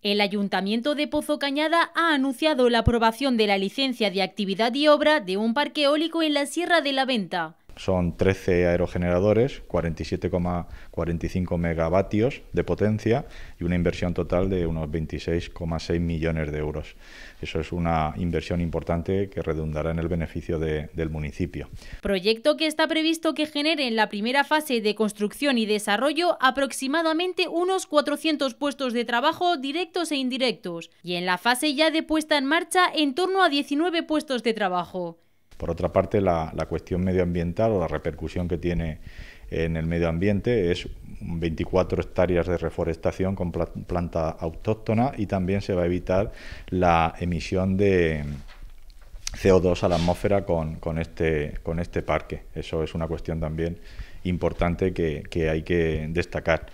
El Ayuntamiento de Pozo Cañada ha anunciado la aprobación de la licencia de actividad y obra de un parque eólico en la Sierra de la Venta. Son 13 aerogeneradores, 47,45 megavatios de potencia y una inversión total de unos 26,6 millones de euros. Eso es una inversión importante que redundará en el beneficio del municipio. Proyecto que está previsto que genere en la primera fase de construcción y desarrollo aproximadamente unos 400 puestos de trabajo directos e indirectos y en la fase ya de puesta en marcha en torno a 19 puestos de trabajo. Por otra parte, la, cuestión medioambiental o la repercusión que tiene en el medio ambiente es 24 hectáreas de reforestación con planta autóctona y también se va a evitar la emisión de CO2 a la atmósfera con, este, con este parque. Eso es una cuestión también importante que hay que destacar.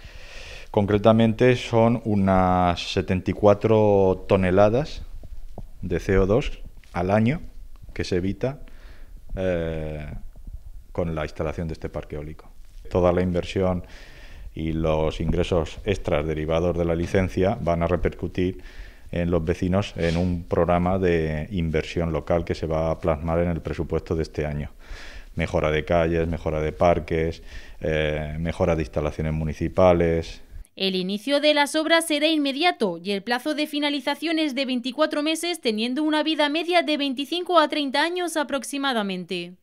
Concretamente son unas 74 toneladas de CO2 al año que se evita eh, con la instalación de este parque eólico. Toda la inversión y los ingresos extras derivados de la licencia van a repercutir en los vecinos en un programa de inversión local que se va a plasmar en el presupuesto de este año. Mejora de calles, mejora de parques, eh, mejora de instalaciones municipales, el inicio de las obras será inmediato y el plazo de finalización es de 24 meses, teniendo una vida media de 25 a 30 años aproximadamente.